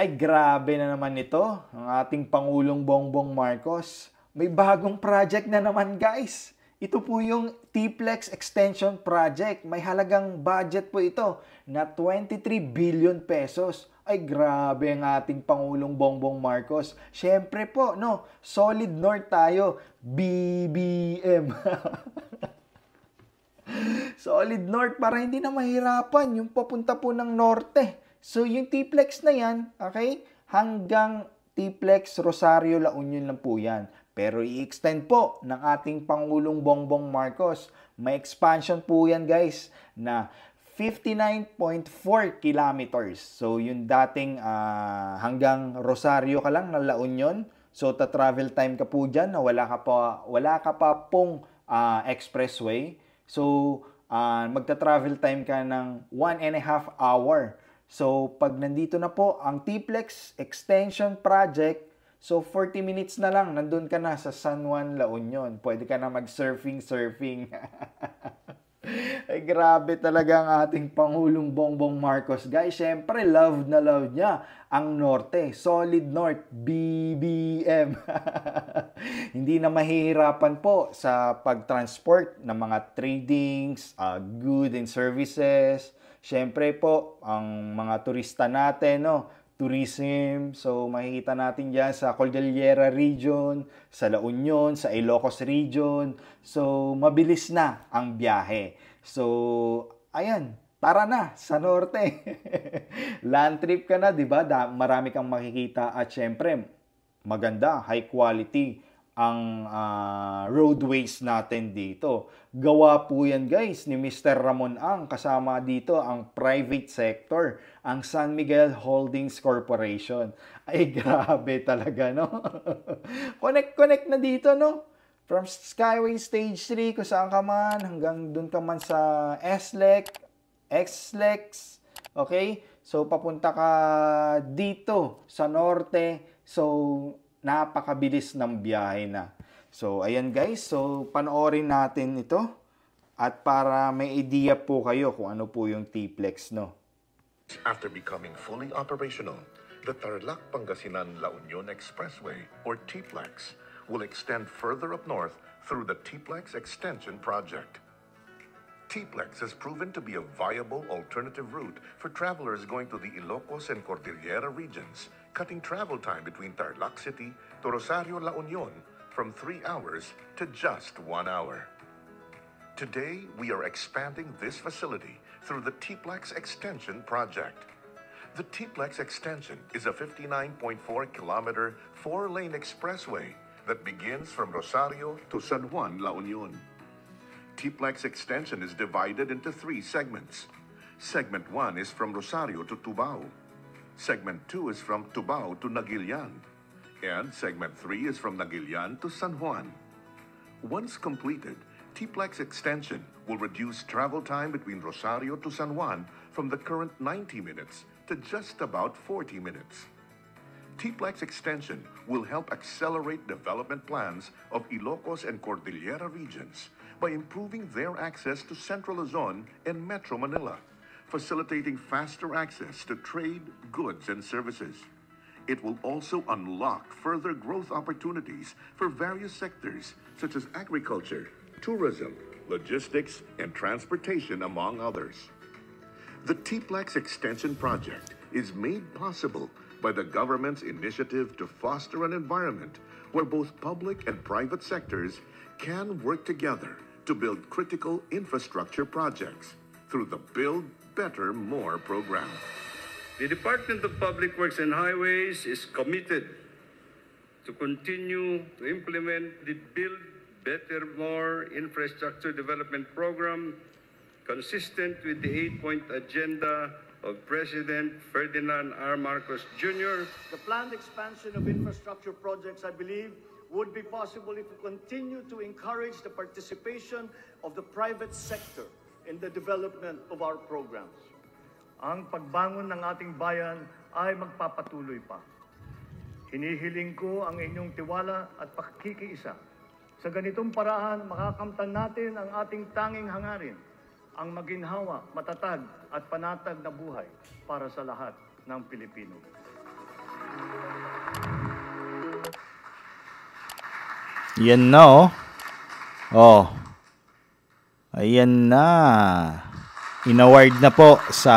Ay grabe na naman ito, ang ating Pangulong Bongbong Marcos. May bagong project na naman guys. Ito po yung T-Plex Extension Project. May halagang budget po ito na 23 billion pesos. Ay grabe ang ating Pangulong Bongbong Marcos. Siyempre po, no, solid north tayo. BBM. solid north para hindi na mahirapan yung papunta po ng norte So, yung T-Flex na yan, okay, hanggang T-Flex Rosario La Union lang po yan. Pero i-extend po ng ating Pangulong Bongbong Marcos. May expansion po yan guys na 59.4 kilometers. So, yung dating uh, hanggang Rosario ka lang ng La Union. So, ta-travel time ka po dyan na wala ka pa, wala ka pa pong uh, expressway. So, uh, magta-travel time ka ng 1 and a half hour So, pag nandito na po ang t Extension Project, so 40 minutes na lang, nandun ka na sa San Juan, La Union. Pwede ka na mag-surfing, surfing. surfing. Ay, grabe talaga ang ating Pangulong Bongbong Marcos. Guys, syempre, love na love niya ang Norte. Solid North, BBM. Hindi na mahihirapan po sa pag-transport ng mga tradings, uh, goods and services, Siyempre po, ang mga turista natin, no? tourism. So, makikita natin dyan sa Cordillera Region, sa La Union, sa Ilocos Region. So, mabilis na ang biyahe. So, ayan, tara na sa norte. Land trip ka na, di ba? Marami kang makikita at syempre, maganda, high quality ang uh, roadways natin dito. Gawa po yan guys ni Mr. Ramon Ang kasama dito ang private sector, ang San Miguel Holdings Corporation. Ay grabe talaga no. connect connect na dito no. From Skyway Stage 3 kung saan ka man hanggang doon ka man sa SLEC, XLEX, okay? So papunta ka dito sa norte. So napakabilis ng biyahe na. So, ayan guys. So, panoorin natin ito. At para may idea po kayo kung ano po yung T-Plex, no? After becoming fully operational, the Tarlac Pangasinan La Union Expressway, or T-Plex, will extend further up north through the T-Plex Extension Project. T-Plex has proven to be a viable alternative route for travelers going to the Ilocos and Cordillera regions, cutting travel time between Tarlac City to Rosario La Union from three hours to just one hour. Today, we are expanding this facility through the T-Plex Extension Project. The T-Plex Extension is a 59.4 kilometer, four lane expressway that begins from Rosario to San Juan La Union. T-Plex extension is divided into three segments. Segment 1 is from Rosario to Tubao. Segment 2 is from Tubao to Nagilian. And segment 3 is from Nagilian to San Juan. Once completed, T-Plex extension will reduce travel time between Rosario to San Juan from the current 90 minutes to just about 40 minutes. TPLEX extension will help accelerate development plans of Ilocos and Cordillera regions by improving their access to Central Luzon and Metro Manila, facilitating faster access to trade, goods, and services. It will also unlock further growth opportunities for various sectors such as agriculture, tourism, logistics, and transportation, among others. The TPLEX extension project is made possible by the government's initiative to foster an environment where both public and private sectors can work together to build critical infrastructure projects through the Build Better More program. The Department of Public Works and Highways is committed to continue to implement the Build Better More infrastructure development program consistent with the 8-point agenda of President Ferdinand R. Marcos Jr. The planned expansion of infrastructure projects, I believe, would be possible if we continue to encourage the participation of the private sector in the development of our programs. Ang pagbangon ng ating bayan ay magpapatuloy pa. Hinihiling ko ang inyong tiwala at pakikiisa. Sa ganitong paraan, makakamtan natin ang ating tanging hangarin – ang maginhawa, matatag at panatag na buhay para sa lahat ng Pilipino. Yan na oh. Oh. Ayan na. Inaward na po sa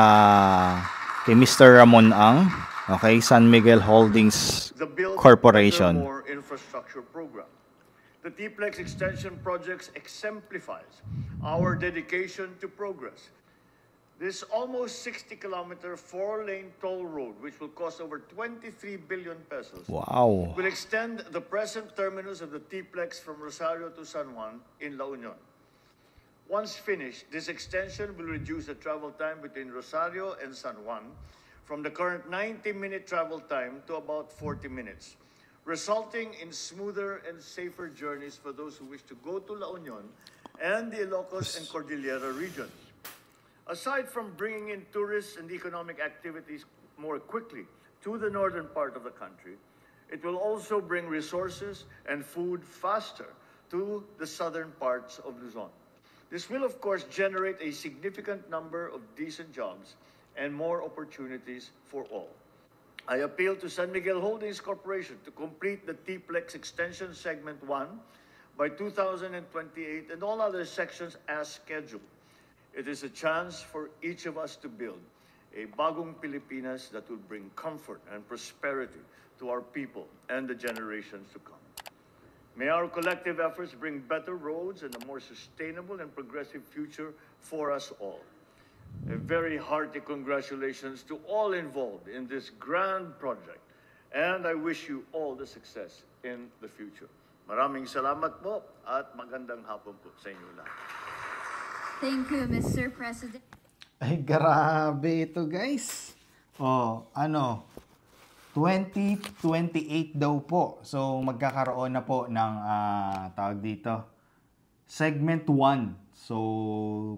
kay Mr. Ramon Ang, okay, San Miguel Holdings Corporation. The Infrastructure Program. the TPLEX extension project exemplifies our dedication to progress. This almost 60 kilometer four lane toll road, which will cost over 23 billion pesos, wow. will extend the present terminus of the TPLEX from Rosario to San Juan in La Union. Once finished, this extension will reduce the travel time between Rosario and San Juan from the current 90 minute travel time to about 40 minutes resulting in smoother and safer journeys for those who wish to go to La Union and the Ilocos and Cordillera regions. Aside from bringing in tourists and economic activities more quickly to the northern part of the country, it will also bring resources and food faster to the southern parts of Luzon. This will, of course, generate a significant number of decent jobs and more opportunities for all. I appeal to San Miguel Holdings Corporation to complete the TPLEX extension segment 1 by 2028 and all other sections as scheduled. It is a chance for each of us to build a bagong Pilipinas that will bring comfort and prosperity to our people and the generations to come. May our collective efforts bring better roads and a more sustainable and progressive future for us all. A very hearty congratulations to all involved in this grand project. And I wish you all the success in the future. Maraming salamat po at magandang hapon po sa inyo lahat. Thank you, Mr. President. Ay, grabe ito, guys. Oh, ano, 2028 daw po. So, magkakaroon na po ng, uh, tawag dito, segment 1 So,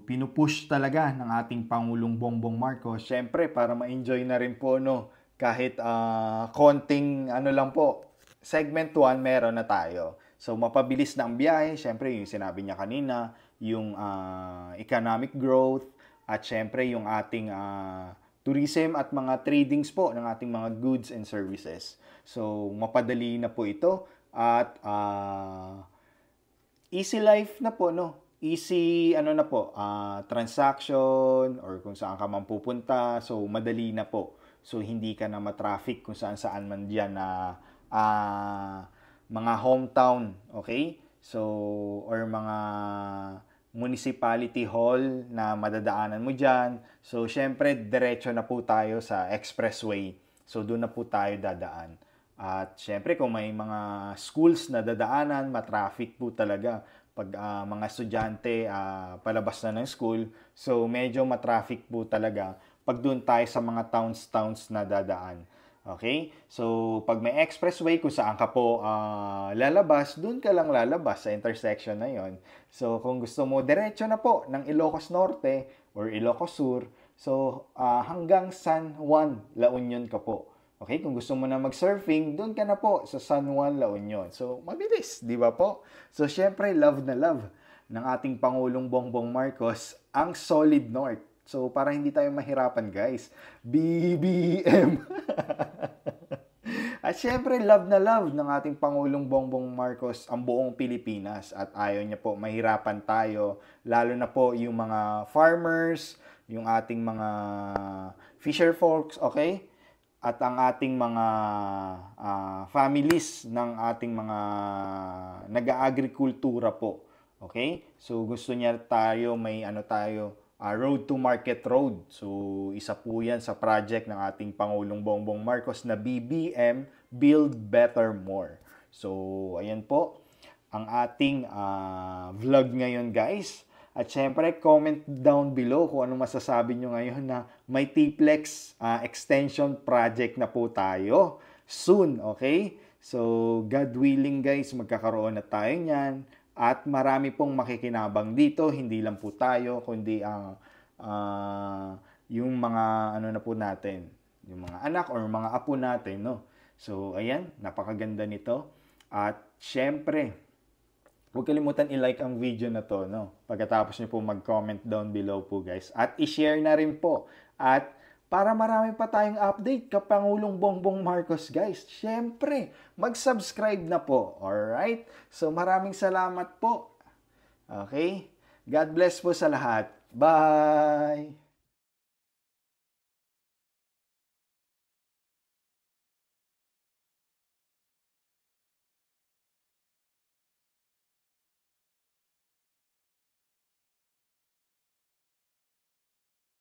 pinupush talaga ng ating Pangulong Bongbong Marcos. Siyempre, para ma-enjoy na rin po, no? Kahit uh, konting, ano lang po, segment 1 meron na tayo. So, mapabilis na ang biyahe. Siyempre, yung sinabi niya kanina, yung uh, economic growth, at siyempre, yung ating uh, tourism at mga tradings po ng ating mga goods and services. So, mapadali na po ito. At uh, easy life na po, no? easy ano na po, uh, transaction or kung saan ka man pupunta. So madali na po. So hindi ka na ma-traffic kung saan-saan man diyan na uh, uh, mga hometown, okay? So or mga municipality hall na madadaanan mo diyan. So syempre diretso na po tayo sa expressway. So doon na po tayo dadaan. At syempre kung may mga schools na dadaanan, ma-traffic po talaga pag uh, mga estudyante uh, palabas na ng school. So medyo matraffic po talaga pag doon tayo sa mga towns-towns na dadaan. Okay? So, pag may expressway kung saan ka po uh, lalabas, doon ka lang lalabas sa intersection na yon. So, kung gusto mo, diretso na po ng Ilocos Norte or Ilocos Sur. So, uh, hanggang San Juan, La Union ka po. Okay, kung gusto mo na mag-surfing, doon ka na po sa San Juan, La Union. So, mabilis, di ba po? So, syempre, love na love ng ating Pangulong Bongbong Marcos ang solid north. So, para hindi tayo mahirapan, guys. BBM! At syempre, love na love ng ating Pangulong Bongbong Marcos ang buong Pilipinas. At ayaw niya po, mahirapan tayo. Lalo na po yung mga farmers, yung ating mga fisher folks, okay? at ang ating mga uh, families ng ating mga nag-aagrikultura po. Okay? So gusto niya tayo may ano tayo uh, road to market road. So isa po 'yan sa project ng ating Pangulong Bongbong Marcos na BBM Build Better More. So ayan po ang ating uh, vlog ngayon guys. At syempre, comment down below kung ano masasabi nyo ngayon na may T-Plex uh, extension project na po tayo soon, okay? So, God willing guys, magkakaroon na tayo niyan. At marami pong makikinabang dito, hindi lang po tayo, kundi ang uh, uh, ah, yung mga ano na po natin, yung mga anak or mga apo natin, no? So, ayan, napakaganda nito. At syempre, Huwag kalimutan i-like ang video na to, no? Pagkatapos niyo po mag-comment down below po, guys. At i-share na rin po. At para marami pa tayong update kapangulong Bongbong Marcos, guys. Siyempre, mag-subscribe na po, alright? So, maraming salamat po. Okay? God bless po sa lahat. Bye!